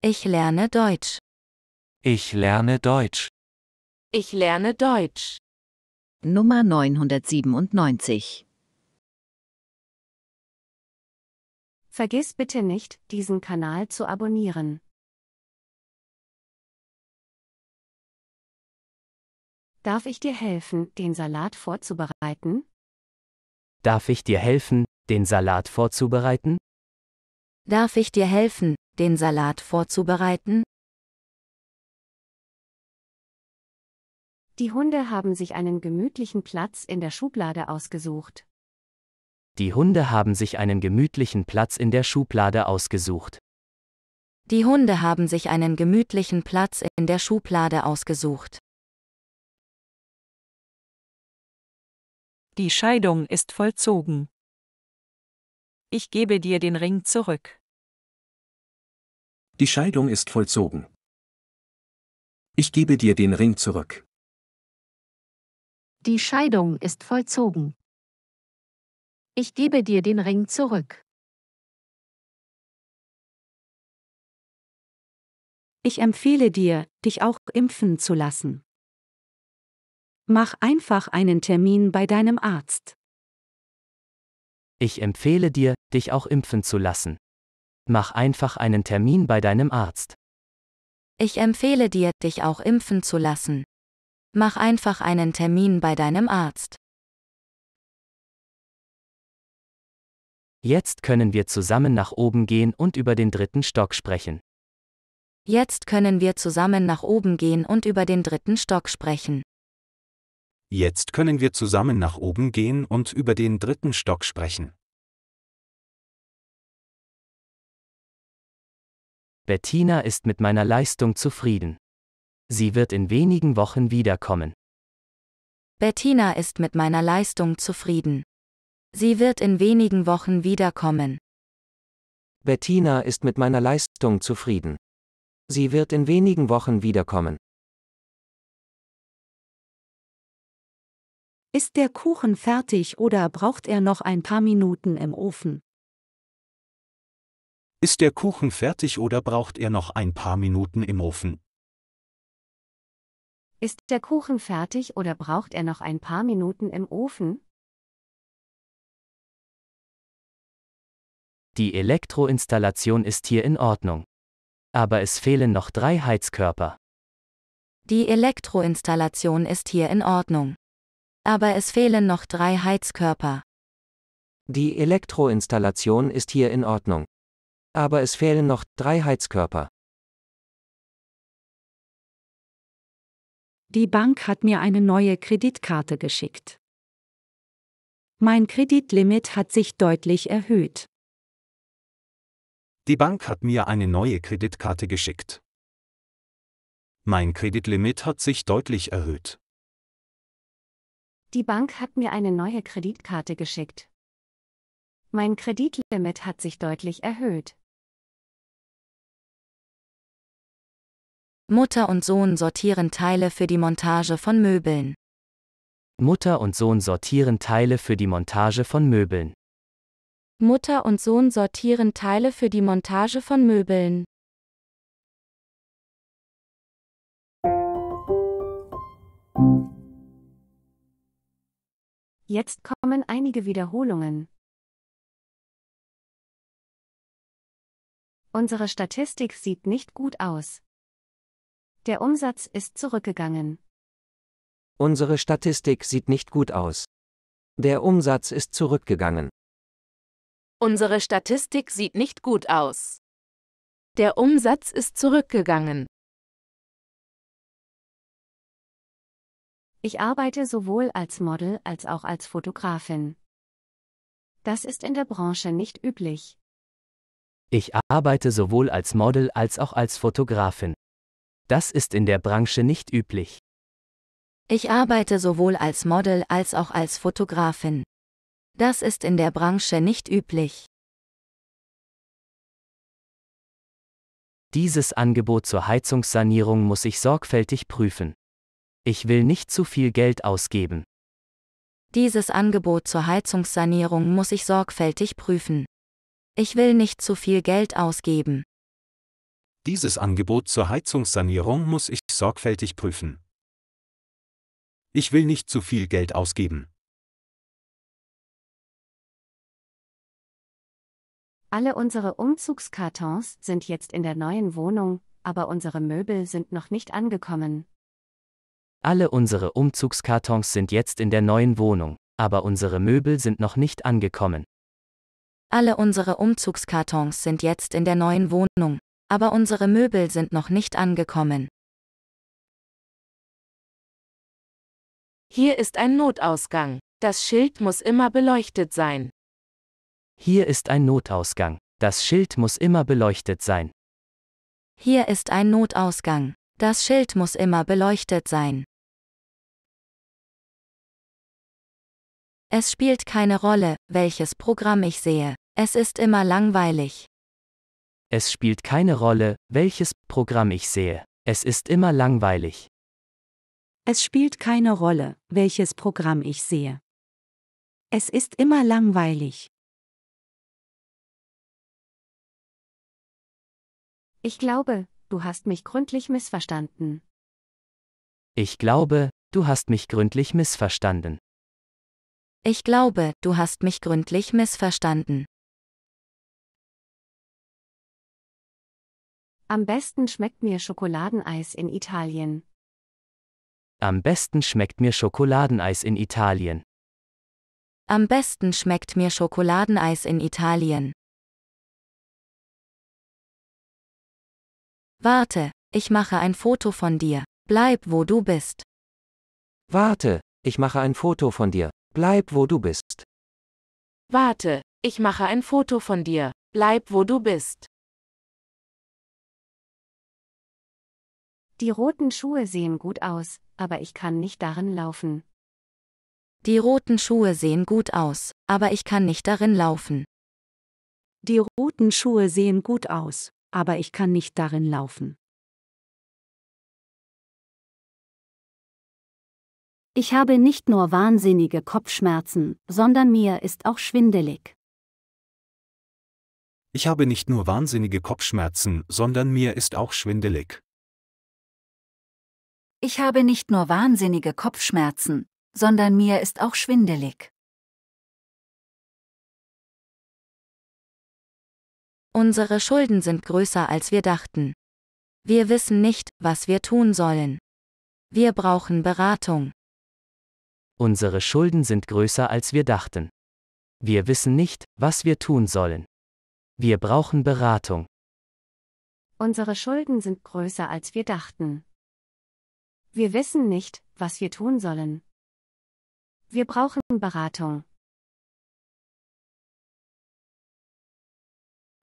Ich lerne Deutsch. Ich lerne Deutsch. Ich lerne Deutsch. Nummer 997. Vergiss bitte nicht, diesen Kanal zu abonnieren. Darf ich dir helfen, den Salat vorzubereiten? Darf ich dir helfen, den Salat vorzubereiten? Darf ich dir helfen, den Salat vorzubereiten? Die Hunde haben sich einen gemütlichen Platz in der Schublade ausgesucht. Die Hunde haben sich einen gemütlichen Platz in der Schublade ausgesucht. Die Hunde haben sich einen gemütlichen Platz in der Schublade ausgesucht. Die Scheidung ist vollzogen. Ich gebe dir den Ring zurück. Die Scheidung ist vollzogen. Ich gebe dir den Ring zurück. Die Scheidung ist vollzogen. Ich gebe dir den Ring zurück. Ich empfehle dir, dich auch impfen zu lassen. Mach einfach einen Termin bei deinem Arzt. Ich empfehle dir, dich auch impfen zu lassen. Mach einfach einen Termin bei deinem Arzt. Ich empfehle dir, dich auch impfen zu lassen. Mach einfach einen Termin bei deinem Arzt. Jetzt können wir zusammen nach oben gehen und über den dritten Stock sprechen. Jetzt können wir zusammen nach oben gehen und über den dritten Stock sprechen. Jetzt können wir zusammen nach oben gehen und über den dritten Stock sprechen. Bettina ist mit meiner Leistung zufrieden. Sie wird in wenigen Wochen wiederkommen. Bettina ist mit meiner Leistung zufrieden. Sie wird in wenigen Wochen wiederkommen. Bettina ist mit meiner Leistung zufrieden. Sie wird in wenigen Wochen wiederkommen. Ist der Kuchen fertig oder braucht er noch ein paar Minuten im Ofen? Ist der Kuchen fertig oder braucht er noch ein paar Minuten im Ofen? Ist der Kuchen fertig oder braucht er noch ein paar Minuten im Ofen? Die Elektroinstallation ist hier in Ordnung. Aber es fehlen noch drei Heizkörper. Die Elektroinstallation ist hier in Ordnung. Aber es fehlen noch drei Heizkörper. Die Elektroinstallation ist hier in Ordnung. Aber es fehlen noch drei Heizkörper. Die Bank hat mir eine neue Kreditkarte geschickt. Mein Kreditlimit hat sich deutlich erhöht. Die Bank hat mir eine neue Kreditkarte geschickt. Mein Kreditlimit hat sich deutlich erhöht. Die Bank hat mir eine neue Kreditkarte geschickt. Mein Kreditlimit hat sich deutlich erhöht. Mutter und Sohn sortieren Teile für die Montage von Möbeln. Mutter und Sohn sortieren Teile für die Montage von Möbeln. Mutter und Sohn sortieren Teile für die Montage von Möbeln. Jetzt kommen einige Wiederholungen. Unsere Statistik sieht nicht gut aus. Der Umsatz ist zurückgegangen. Unsere Statistik sieht nicht gut aus. Der Umsatz ist zurückgegangen. Unsere Statistik sieht nicht gut aus. Der Umsatz ist zurückgegangen. Ich arbeite sowohl als Model als auch als Fotografin. Das ist in der Branche nicht üblich. Ich arbeite sowohl als Model als auch als Fotografin. Das ist in der Branche nicht üblich. Ich arbeite sowohl als Model als auch als Fotografin. Das ist in der Branche nicht üblich. Dieses Angebot zur Heizungssanierung muss ich sorgfältig prüfen. Ich will nicht zu viel Geld ausgeben. Dieses Angebot zur Heizungssanierung muss ich sorgfältig prüfen. Ich will nicht zu viel Geld ausgeben. Dieses Angebot zur Heizungssanierung muss ich sorgfältig prüfen. Ich will nicht zu viel Geld ausgeben. Alle unsere Umzugskartons sind jetzt in der neuen Wohnung, aber unsere Möbel sind noch nicht angekommen. Alle unsere Umzugskartons sind jetzt in der neuen Wohnung, aber unsere Möbel sind noch nicht angekommen. Alle unsere Umzugskartons sind jetzt in der neuen Wohnung, aber unsere Möbel sind noch nicht angekommen. Hier ist ein Notausgang. Das Schild muss immer beleuchtet sein. Hier ist ein Notausgang. Das Schild muss immer beleuchtet sein. Hier ist ein Notausgang. Das Schild muss immer beleuchtet sein. Es spielt keine Rolle, welches Programm ich sehe, es ist immer langweilig. Es spielt keine Rolle, welches Programm ich sehe, es ist immer langweilig. Es spielt keine Rolle, welches Programm ich sehe. Es ist immer langweilig. Ich glaube, du hast mich gründlich missverstanden. Ich glaube, du hast mich gründlich missverstanden. Ich glaube, du hast mich gründlich missverstanden. Am besten schmeckt mir Schokoladeneis in Italien. Am besten schmeckt mir Schokoladeneis in Italien. Am besten schmeckt mir Schokoladeneis in Italien. Warte, ich mache ein Foto von dir. Bleib, wo du bist. Warte, ich mache ein Foto von dir. Bleib, wo du bist. Warte, ich mache ein Foto von dir. Bleib, wo du bist. Die roten Schuhe sehen gut aus, aber ich kann nicht darin laufen. Die roten Schuhe sehen gut aus, aber ich kann nicht darin laufen. Die roten Schuhe sehen gut aus, aber ich kann nicht darin laufen. Ich habe nicht nur wahnsinnige Kopfschmerzen, sondern mir ist auch schwindelig. Ich habe nicht nur wahnsinnige Kopfschmerzen, sondern mir ist auch schwindelig. Ich habe nicht nur wahnsinnige Kopfschmerzen, sondern mir ist auch schwindelig. Unsere Schulden sind größer, als wir dachten. Wir wissen nicht, was wir tun sollen. Wir brauchen Beratung. Unsere Schulden sind größer, als wir dachten. Wir wissen nicht, was wir tun sollen. Wir brauchen Beratung. Unsere Schulden sind größer, als wir dachten. Wir wissen nicht, was wir tun sollen. Wir brauchen Beratung.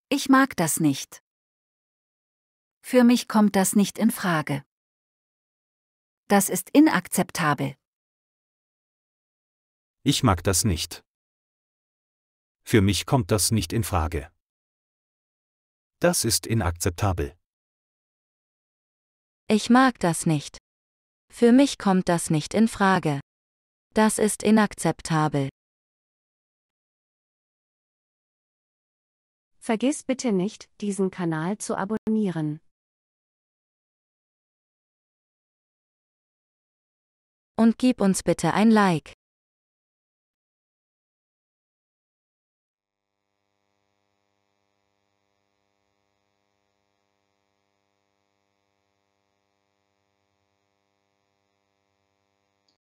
Ich mag das nicht. Für mich kommt das nicht in Frage. Das ist inakzeptabel. Ich mag das nicht. Für mich kommt das nicht in Frage. Das ist inakzeptabel. Ich mag das nicht. Für mich kommt das nicht in Frage. Das ist inakzeptabel. Vergiss bitte nicht, diesen Kanal zu abonnieren. Und gib uns bitte ein Like.